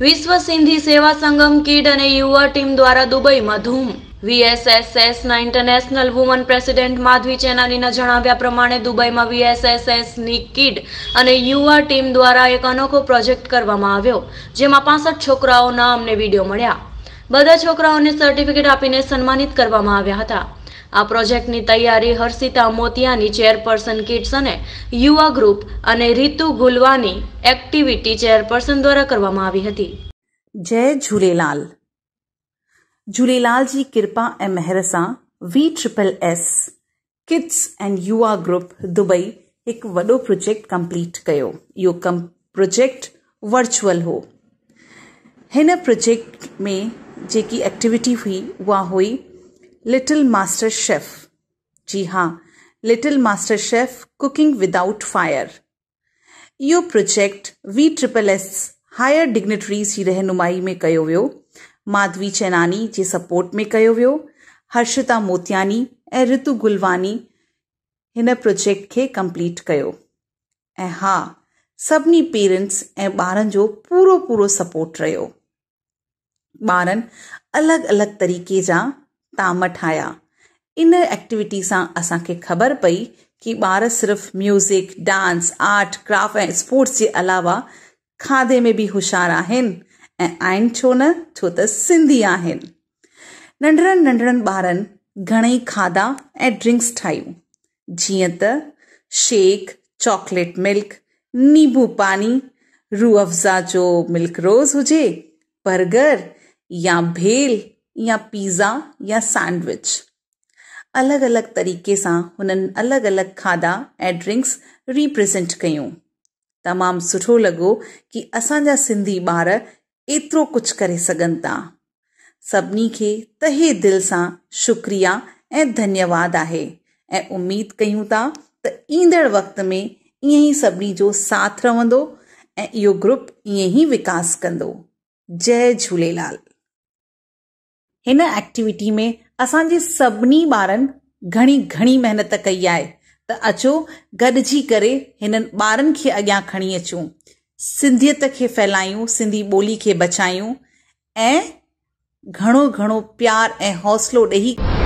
વિશ્વ સિંધી સેવા સંગમ કિડ અને યુવા ટીમ દ્વારા દુબઈમાં ધૂમ વીએસએસએસના ઇન્ટરનેશનલ વુમન પ્રેસિડેન્ટ માધવી ચેનાનીના જણાવ્યા પ્રમાણે દુબઈમાં વીએસએસએસની કિડ અને યુવા ટીમ દ્વારા એક અનોખો પ્રોજેક્ટ કરવામાં આવ્યો જેમાં પાસઠ છોકરાઓના અમને વિડીયો મળ્યા બધા છોકરાઓને સર્ટિફિકેટ આપીને સન્માનિત કરવામાં આવ્યા હતા આ પ્રોજેક્ટ ની તૈયારી હર્ષિતા મોતીયા ની ચેરપર્સન કિડ્સ અને યુવા ગ્રુપ અને ઋતુ ગુલવાની એક્ટિવિટી ચેરપર્સન દ્વારા કરવામાં આવી હતી જય ઝુલેલાલ ઝુલેલાલજી કૃપા એ મહેરસા V triple S kids and યુવા ગ્રુપ દુબઈ એક વડો પ્રોજેક્ટ કમ્પલીટ કર્યો યો કમ પ્રોજેક્ટ વર્ચ્યુઅલ હો હેના પ્રોજેક્ટ મે જે કી એક્ટિવિટી હુઈ વો હુઈ लिटिल मास्टर शेफ जी हाँ little master chef cooking without fire यो project V triple S higher dignitaries की रहनुमाई में कयो वियो माधवी चैनानी जे सपोर्ट में कयो वियो हर्षिता मोतियानी ए रितु गुलवानी इन प्रोजेक्ट के कंप्लीट कयो ए हा सभिनी पेरेंट्स ए बारन जो पूरो पूरो सपोर्ट रहियो बारन अलग अलग तरीक़े जा ताम ठाया इन एक्टिविटी से असांखे ख़बर पई कि बार सिर्फ़ music dance art craft and sports के अलावा खाधे में भी होशियार आहिनि छो न छो तो सिंधी आन नंढड़न नंढड़नि बार घणेई खाधा ए ड्रिंक्स टाइय जी तेक शेक चॉकलेट मिल्क नींबू पानी रूह अफ़ज़ा जो मिल्क रोज़ हुजे बर्गर या भेल या पिज़ा या सैंडविच अलॻि अलॻि तरीक़े सां हुननि अलॻि अलॻि खाधा ऐं ड्रिंक्स रिप्रेज़ेंट कयूं तमामु सुठो लॻो कि असांजा सिंधी ॿार एतिरो कुझु करे सघनि था सभिनी खे तहे दिलि सां शुक्रिया ऐं धन्यवाद आहे ऐं उमेद कयूं था त ईंदड़ वक़्त में ईअं ई सभिनी जो साथ रहंदो ऐं इहो ग्रुप ईअं ई विकास कंदो जय झूलेलाल हिन एक्टिविटी में असांजे सभिनी ॿारनि घणी घणी महिनत कई आहे त अचो गॾिजी करे हिननि ॿारनि खे अॻियां खणी अचूं सिंधियत खे फैलायूं सिंधी ॿोली खे बचायूं ऐं घणो घणो प्यार ऐं हौसलो ॾेई